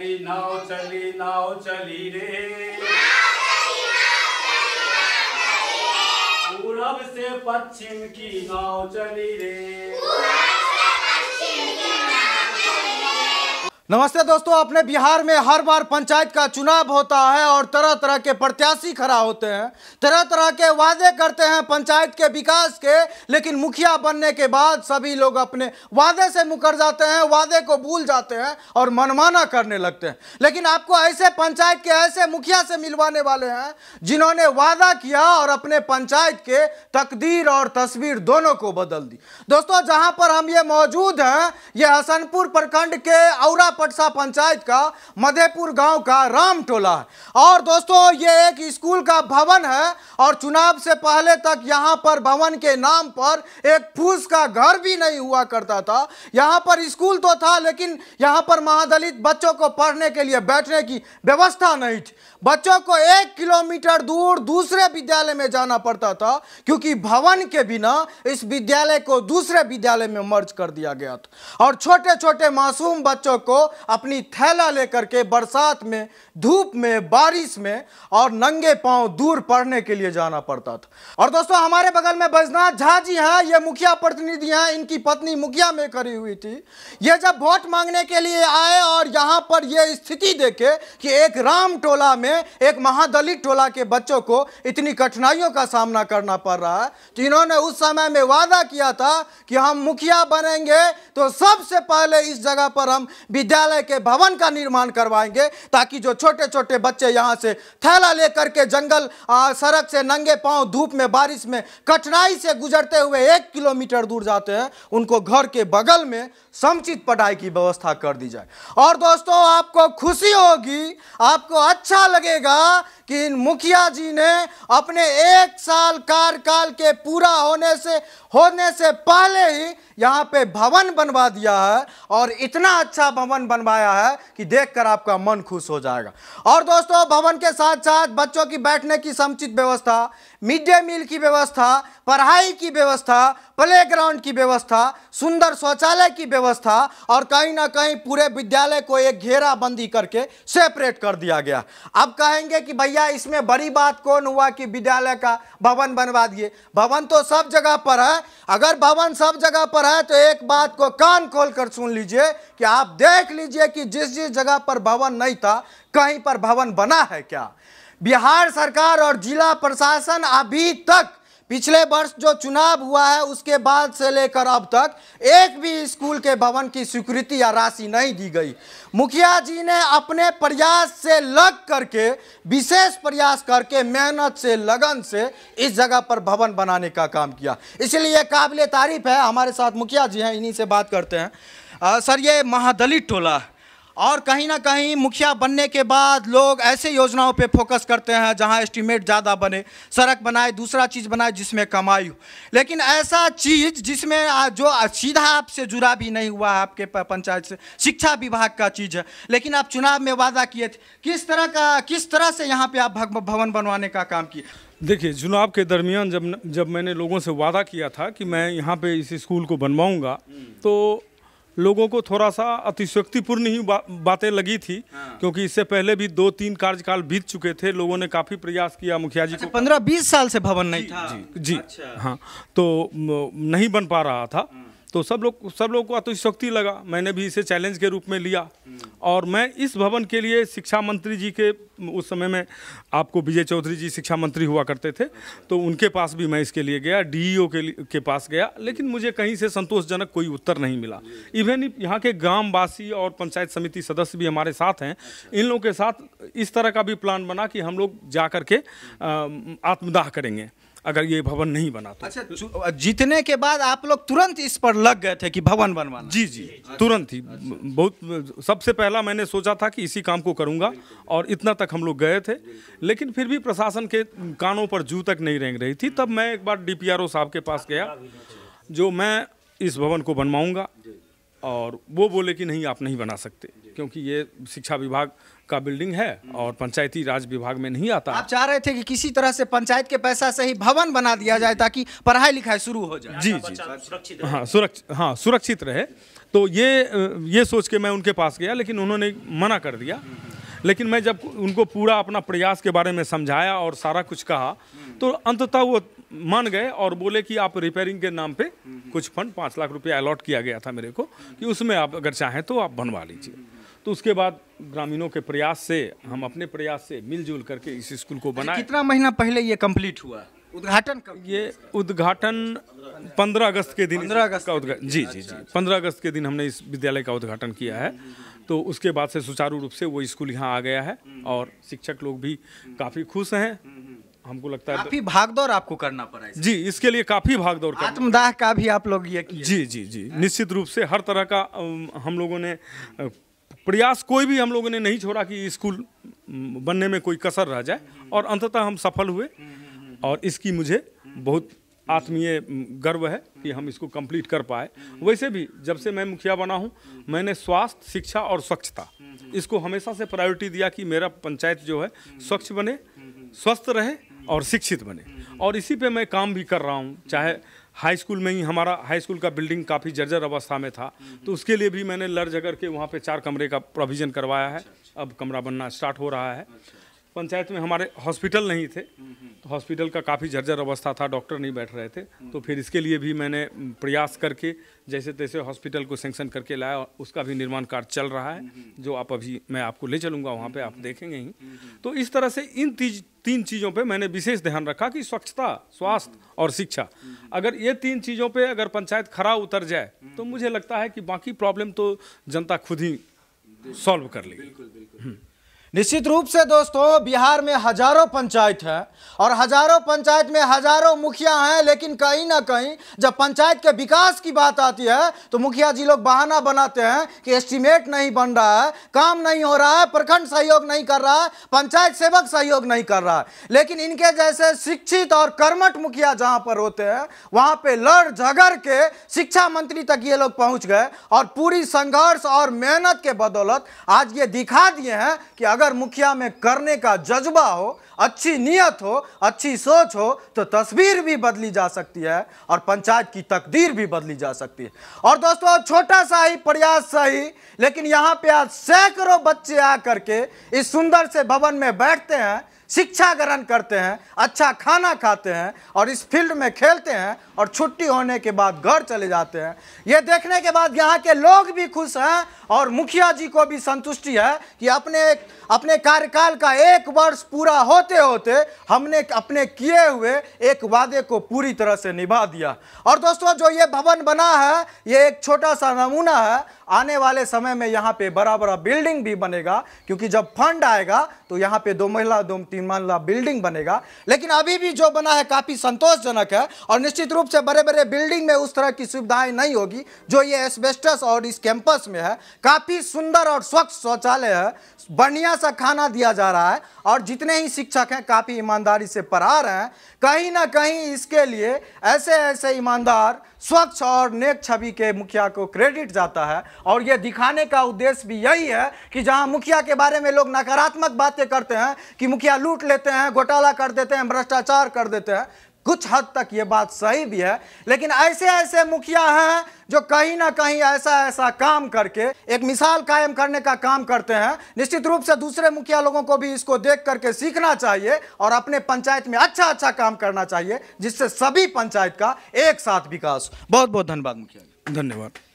चली नाव चली नाव चली रे पूरब से पश्चिम की नाव चली रे नमस्ते दोस्तों अपने बिहार में हर बार पंचायत का चुनाव होता है और तरह तरह के प्रत्याशी खड़ा होते हैं तरह तरह के वादे करते हैं पंचायत के विकास के लेकिन मुखिया बनने के बाद सभी लोग अपने वादे से मुकर जाते हैं वादे को भूल जाते हैं और मनमाना करने लगते हैं लेकिन आपको ऐसे पंचायत के ऐसे मुखिया से मिलवाने वाले हैं जिन्होंने वादा किया और अपने पंचायत के तकदीर और तस्वीर दोनों को बदल दी दोस्तों जहाँ पर हम ये मौजूद हैं ये हसनपुर प्रखंड के औरा पटसा पंचायत का मधेपुर गांव का राम टोला और दोस्तों ये एक स्कूल का भवन है और चुनाव से पहले तक यहां पर भवन के नाम पर एक फूस का घर भी नहीं हुआ करता था यहां पर स्कूल तो था लेकिन यहां पर महादलित बच्चों को पढ़ने के लिए बैठने की व्यवस्था नहीं थी बच्चों को एक किलोमीटर दूर दूसरे विद्यालय में जाना पड़ता था क्योंकि भवन के बिना इस विद्यालय को दूसरे विद्यालय में मर्ज कर दिया गया था और छोटे छोटे मासूम बच्चों को अपनी थैला लेकर के बरसात में धूप में बारिश में और नंगे पांव दूर पढ़ने के लिए जाना पड़ता था और दोस्तों हमारे बगल में बैजनाथ झा जी हैं ये मुखिया प्रतिनिधि हैं इनकी पत्नी मुखिया में करी हुई थी ये जब वोट मांगने के लिए आए और यहाँ पर यह स्थिति देखे कि एक राम टोला में एक महादलित टोला के बच्चों को इतनी कठिनाइयों का सामना करना पड़ रहा है तो इन्होंने उस समय में वादा किया था कि हम मुखिया बनेंगे तो सबसे पहले इस जगह पर हम विद्यालय के भवन का निर्माण करवाएंगे ताकि जो छोटे छोटे बच्चे यहाँ से थैला लेकर के जंगल आ, सड़क से नंगे पाँव धूप में बारिश में कठिनाई से गुजरते हुए एक किलोमीटर दूर जाते हैं उनको घर के बगल में समुचित पढ़ाई की व्यवस्था कर दी जाए और दोस्तों आपको खुशी होगी आपको अच्छा लगे 가계가 कि इन मुखिया जी ने अपने एक साल कार्यकाल के पूरा होने से होने से पहले ही यहाँ पे भवन बनवा दिया है और इतना अच्छा भवन बनवाया है कि देखकर आपका मन खुश हो जाएगा और दोस्तों भवन के साथ साथ बच्चों की बैठने की समुचित व्यवस्था मिड डे मील की व्यवस्था पढ़ाई की व्यवस्था प्लेग्राउंड की व्यवस्था सुंदर शौचालय की व्यवस्था और कहीं ना कहीं पूरे विद्यालय को एक घेराबंदी करके सेपरेट कर दिया गया अब कहेंगे कि भाई भैया इसमें बड़ी बात कौन हुआ कि विद्यालय का भवन बनवा दिए भवन तो सब जगह पर है अगर भवन सब जगह पर है तो एक बात को कान खोल कर सुन लीजिए कि आप देख लीजिए कि जिस जिस जगह पर भवन नहीं था कहीं पर भवन बना है क्या बिहार सरकार और जिला प्रशासन अभी तक पिछले वर्ष जो चुनाव हुआ है उसके बाद से लेकर अब तक एक भी स्कूल के भवन की स्वीकृति या राशि नहीं दी गई मुखिया जी ने अपने प्रयास से लग करके विशेष प्रयास करके मेहनत से लगन से इस जगह पर भवन बनाने का काम किया इसलिए काबिल तारीफ है हमारे साथ मुखिया जी हैं इन्हीं से बात करते हैं आ, सर ये महादलित टोला और कहीं ना कहीं मुखिया बनने के बाद लोग ऐसे योजनाओं पे फोकस करते हैं जहां एस्टीमेट ज़्यादा बने सड़क बनाए दूसरा चीज़ बनाए जिसमें कमाई हो लेकिन ऐसा चीज़ जिसमें जो सीधा आपसे जुड़ा भी नहीं हुआ है आपके पंचायत से शिक्षा विभाग का चीज़ है लेकिन आप चुनाव में वादा किए थे किस तरह का किस तरह से यहाँ पर आप भवन बनवाने का काम किए देखिए चुनाव के दरमियान जब जब मैंने लोगों से वादा किया था कि मैं यहाँ पर इस स्कूल को बनवाऊँगा हम्म। तो लोगों को थोड़ा सा अतिशक्तिपूर्ण ही बा, बातें लगी थी हाँ। क्योंकि इससे पहले भी दो तीन कार्यकाल बीत चुके थे लोगों ने काफी प्रयास किया मुखिया जी अच्छा, को पंद्रह बीस साल से भवन नहीं जी, था जी जी अच्छा। हाँ तो नहीं बन पा रहा था हाँ। तो सब लोग सब लोगों को अतिशक्ति लगा मैंने भी इसे चैलेंज के रूप में लिया और मैं इस भवन के लिए शिक्षा मंत्री जी के उस समय में आपको विजय चौधरी जी शिक्षा मंत्री हुआ करते थे तो उनके पास भी मैं इसके लिए गया डीईओ e के के पास गया लेकिन मुझे कहीं से संतोषजनक कोई उत्तर नहीं मिला इवन यहाँ के ग्रामवासी और पंचायत समिति सदस्य भी हमारे साथ हैं इन लोगों के साथ इस तरह का भी प्लान बना कि हम लोग जा करके आत्मदाह करेंगे अगर ये भवन नहीं बना तो अच्छा जीतने के बाद आप लोग तुरंत इस पर लग गए थे कि भवन बनवा जी जी तुरंत ही बहुत सबसे पहला मैंने सोचा था कि इसी काम को करूँगा और इतना तक हम लोग गए थे लेकिन फिर भी प्रशासन के कानों पर जू तक नहीं रेंग रही थी तब मैं एक बार डी साहब के पास गया जो मैं इस भवन को बनवाऊँगा और वो बोले कि नहीं आप नहीं बना सकते क्योंकि ये शिक्षा विभाग का बिल्डिंग है और पंचायती राज विभाग में नहीं आता आप चाह रहे थे कि किसी तरह से पंचायत के पैसा से ही भवन बना दिया जाए ताकि पढ़ाई लिखाई शुरू हो जाए जी जी सुरक्षित हाँ सुरक्षित हाँ सुरक्षित रहे तो ये ये सोच के मैं उनके पास गया लेकिन उन्होंने मना कर दिया लेकिन मैं जब उनको पूरा अपना प्रयास के बारे में समझाया और सारा कुछ कहा तो अंततः वो मान गए और बोले कि आप रिपेयरिंग के नाम पे हम्म, हम्म। कुछ फंड पाँच लाख रुपया अलॉट किया गया था मेरे को कि उसमें आप अगर चाहें तो आप बनवा लीजिए हम्म, तो उसके बाद ग्रामीणों के प्रयास से हम अपने प्रयास से मिलजुल करके इस स्कूल को अच्छा, बनाए कितना महीना पहले ये कम्प्लीट हुआ उद्घाटन ये उद्घाटन पंद्रह अगस्त के दिन पंद्रह अगस्त का उद्घाटन जी जी अच्छा, जी अच्छा। पंद्रह अगस्त के दिन हमने इस विद्यालय का उद्घाटन किया है तो उसके बाद से सुचारू रूप से वो स्कूल यहाँ आ गया है और शिक्षक लोग भी काफ़ी खुश हैं हमको लगता है काफी भागदौड़ आपको करना पड़ा जी इसके लिए काफी भागदौड़ आत्मदाह का भी आप लोग ये जी जी जी हाँ। निश्चित रूप से हर तरह का हम लोगों ने प्रयास कोई भी हम लोगों ने नहीं छोड़ा कि स्कूल बनने में कोई कसर रह जाए और अंततः हम सफल हुए और इसकी मुझे बहुत आत्मीय गर्व है कि हम इसको कंप्लीट कर पाए वैसे भी जब से मैं मुखिया बना हूँ मैंने स्वास्थ्य शिक्षा और स्वच्छता इसको हमेशा से प्रायोरिटी दिया कि मेरा पंचायत जो है स्वच्छ बने स्वस्थ रहे और शिक्षित बने और इसी पे मैं काम भी कर रहा हूँ चाहे हाई स्कूल में ही हमारा हाई स्कूल का बिल्डिंग काफ़ी जर्जर अवस्था में था तो उसके लिए भी मैंने लड़ झगड़ के वहाँ पे चार कमरे का प्रोविज़न करवाया है अब कमरा बनना स्टार्ट हो रहा है पंचायत में हमारे हॉस्पिटल नहीं थे तो हॉस्पिटल का काफ़ी जर्जर अवस्था था डॉक्टर नहीं बैठ रहे थे तो फिर इसके लिए भी मैंने प्रयास करके जैसे तैसे हॉस्पिटल को सेंक्शन करके लाया और उसका भी निर्माण कार्य चल रहा है जो आप अभी मैं आपको ले चलूँगा वहाँ पर आप देखेंगे ही तो इस तरह से इन तीज तीन चीज़ों पे मैंने विशेष ध्यान रखा कि स्वच्छता स्वास्थ्य और शिक्षा अगर ये तीन चीज़ों पे अगर पंचायत खरा उतर जाए तो मुझे लगता है कि बाकी प्रॉब्लम तो जनता खुद ही सॉल्व कर लेगी बिल्कुल बिल्कुल हम्म। निश्चित रूप से दोस्तों बिहार में हजारों पंचायत हैं और हजारों पंचायत में हजारों मुखिया हैं लेकिन कहीं ना कहीं जब पंचायत के विकास की बात आती है तो मुखिया जी लोग बहाना बनाते हैं कि एस्टीमेट नहीं बन रहा है काम नहीं हो रहा है प्रखंड सहयोग नहीं कर रहा है पंचायत सेवक सहयोग नहीं कर रहा है लेकिन इनके जैसे शिक्षित और कर्मठ मुखिया जहाँ पर होते हैं वहाँ पर लड़ झगड़ के शिक्षा मंत्री तक ये लोग पहुँच गए और पूरी संघर्ष और मेहनत के बदौलत आज ये दिखा दिए हैं कि अगर अगर मुखिया में करने का जज्बा हो अच्छी नीयत हो अच्छी सोच हो तो तस्वीर भी बदली जा सकती है और पंचायत की तकदीर भी बदली जा सकती है और दोस्तों छोटा सा ही प्रयास सही लेकिन यहाँ पे आज सैकड़ों बच्चे आकर के इस सुंदर से भवन में बैठते हैं शिक्षा ग्रहण करते हैं अच्छा खाना खाते हैं और इस फील्ड में खेलते हैं और छुट्टी होने के बाद घर चले जाते हैं ये देखने के बाद यहाँ के लोग भी खुश हैं और मुखिया जी को भी संतुष्टि है कि अपने अपने कार्यकाल का एक वर्ष पूरा होते होते हमने अपने किए हुए एक वादे को पूरी तरह से निभा दिया और दोस्तों जो ये भवन बना है ये एक छोटा सा नमूना है आने वाले समय में यहाँ पे बड़ा बड़ा बिल्डिंग भी बनेगा क्योंकि जब फंड आएगा तो यहाँ पे दो महिला दो तीन महिला बिल्डिंग बनेगा लेकिन अभी भी जो बना है काफ़ी संतोषजनक है और निश्चित रूप से बड़े बड़े बिल्डिंग में उस तरह की सुविधाएं नहीं होगी जो ये एस्बेस्टस और इस कैंपस में है काफ़ी सुंदर और स्वच्छ शौचालय है बढ़िया सा खाना दिया जा रहा है और जितने ही शिक्षक हैं काफ़ी ईमानदारी से पढ़ा रहे हैं कहीं ना कहीं इसके लिए ऐसे ऐसे ईमानदार स्वच्छ और नेक छवि के मुखिया को क्रेडिट जाता है और ये दिखाने का उद्देश्य भी यही है कि जहां मुखिया के बारे में लोग नकारात्मक बातें करते हैं कि मुखिया लूट लेते हैं घोटाला कर देते हैं भ्रष्टाचार कर देते हैं कुछ हद तक ये बात सही भी है लेकिन ऐसे ऐसे मुखिया हैं जो कहीं ना कहीं ऐसा ऐसा काम करके एक मिसाल कायम करने का काम करते हैं निश्चित रूप से दूसरे मुखिया लोगों को भी इसको देख करके सीखना चाहिए और अपने पंचायत में अच्छा अच्छा काम करना चाहिए जिससे सभी पंचायत का एक साथ विकास बहुत बहुत धन्यवाद मुखिया धन्यवाद